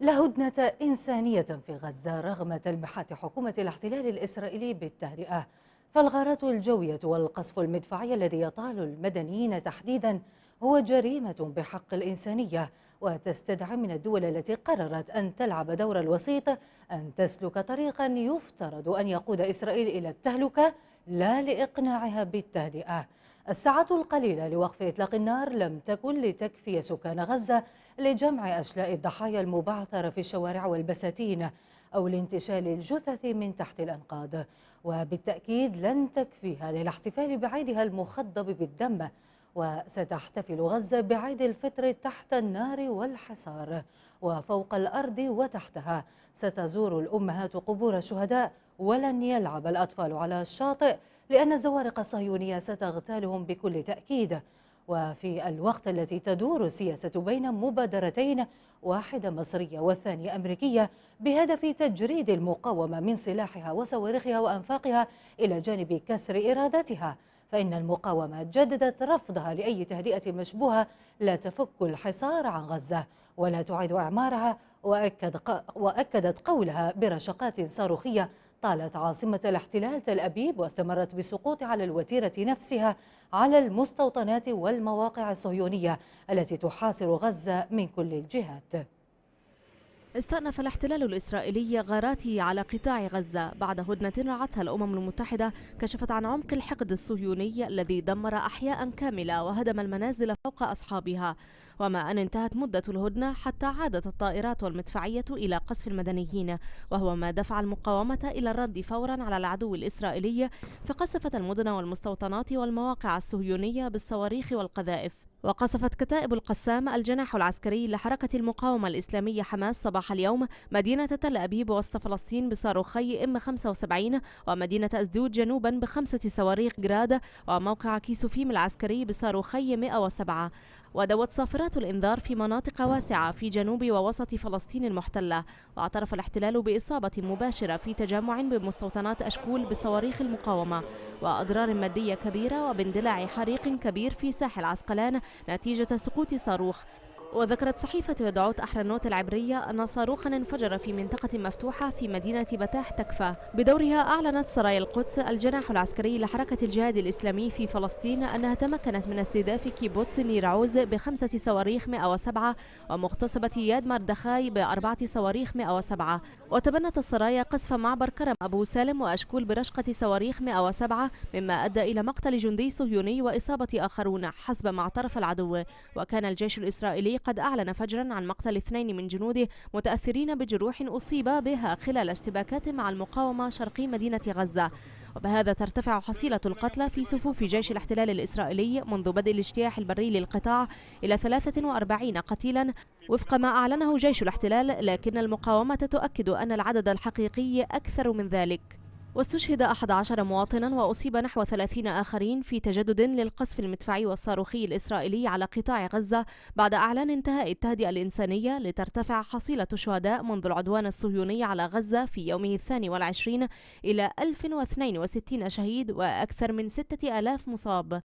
لهدنة إنسانية في غزة رغم تلميحات حكومة الاحتلال الإسرائيلي بالتهدئة فالغارات الجوية والقصف المدفعي الذي يطال المدنيين تحديدا هو جريمة بحق الإنسانية وتستدعي من الدول التي قررت أن تلعب دور الوسيط أن تسلك طريقا يفترض أن يقود إسرائيل إلى التهلكة لا لإقناعها بالتهدئة الساعة القليلة لوقف إطلاق النار لم تكن لتكفي سكان غزة لجمع أشلاء الضحايا المبعثرة في الشوارع والبساتين أو لانتشال الجثث من تحت الأنقاض وبالتأكيد لن تكفي للاحتفال الاحتفال بعيدها المخضب بالدم وستحتفل غزة بعيد الفطر تحت النار والحصار وفوق الأرض وتحتها ستزور الأمهات قبور الشهداء ولن يلعب الأطفال على الشاطئ لأن الزوارق الصهيونية ستغتالهم بكل تأكيد وفي الوقت الذي تدور السياسة بين مبادرتين واحدة مصرية والثانية أمريكية بهدف تجريد المقاومة من سلاحها وصواريخها وأنفاقها إلى جانب كسر إرادتها فإن المقاومة جددت رفضها لأي تهدئة مشبوهة لا تفك الحصار عن غزة ولا تعيد إعمارها وأكد وأكدت قولها برشقات صاروخية طالت عاصمة الاحتلال تل أبيب واستمرت بالسقوط على الوتيرة نفسها على المستوطنات والمواقع الصهيونية التي تحاصر غزة من كل الجهات استأنف الاحتلال الإسرائيلي غاراته على قطاع غزة بعد هدنة رعتها الأمم المتحدة كشفت عن عمق الحقد الصهيوني الذي دمر أحياء كاملة وهدم المنازل فوق أصحابها وما أن انتهت مدة الهدنة حتى عادت الطائرات والمدفعية إلى قصف المدنيين وهو ما دفع المقاومة إلى الرد فورا على العدو الإسرائيلي فقصفت المدن والمستوطنات والمواقع الصهيونية بالصواريخ والقذائف وقصفت كتائب القسام الجناح العسكري لحركة المقاومة الإسلامية حماس صباح اليوم مدينة تل أبيب وسط فلسطين بصاروخي إم 75 ومدينة أسدود جنوبا بخمسة صواريخ جراد وموقع كيسوفيم العسكري بصاروخي 107 ودوت صافرات الإنذار في مناطق واسعة في جنوب ووسط فلسطين المحتلة واعترف الاحتلال بإصابة مباشرة في تجمع بمستوطنات أشكول بصواريخ المقاومة وأضرار مادية كبيرة وباندلاع حريق كبير في ساحل عسقلان نتيجة سقوط صاروخ وذكرت صحيفة دعوت أحرنوت العبرية أن صاروخا انفجر في منطقة مفتوحة في مدينة بتاح تكفى بدورها أعلنت سرايا القدس الجناح العسكري لحركة الجهاد الإسلامي في فلسطين أنها تمكنت من استهداف كيبوتس نيرعوز بخمسة صواريخ 107 ومغتصبة ياد مردخاي بأربعة صواريخ 107 وتبنت السرايا قصف معبر كرم أبو سالم وأشكول برشقة صواريخ 107 مما أدى إلى مقتل جندي صهيوني وإصابة آخرون حسب ما اعترف العدو وكان الجيش الإسرائيلي قد أعلن فجرا عن مقتل اثنين من جنوده متأثرين بجروح أصيب بها خلال اشتباكات مع المقاومة شرقي مدينة غزة وبهذا ترتفع حصيلة القتلى في صفوف جيش الاحتلال الإسرائيلي منذ بدء الاجتياح البري للقطاع إلى 43 قتيلا وفق ما أعلنه جيش الاحتلال لكن المقاومة تؤكد أن العدد الحقيقي أكثر من ذلك واستشهد 11 مواطنا وأصيب نحو 30 آخرين في تجدد للقصف المدفعي والصاروخي الإسرائيلي على قطاع غزة بعد أعلان انتهاء التهدئة الإنسانية لترتفع حصيلة الشهداء منذ العدوان الصهيوني على غزة في يومه الثاني والعشرين إلى 1062 شهيد وأكثر من 6000 مصاب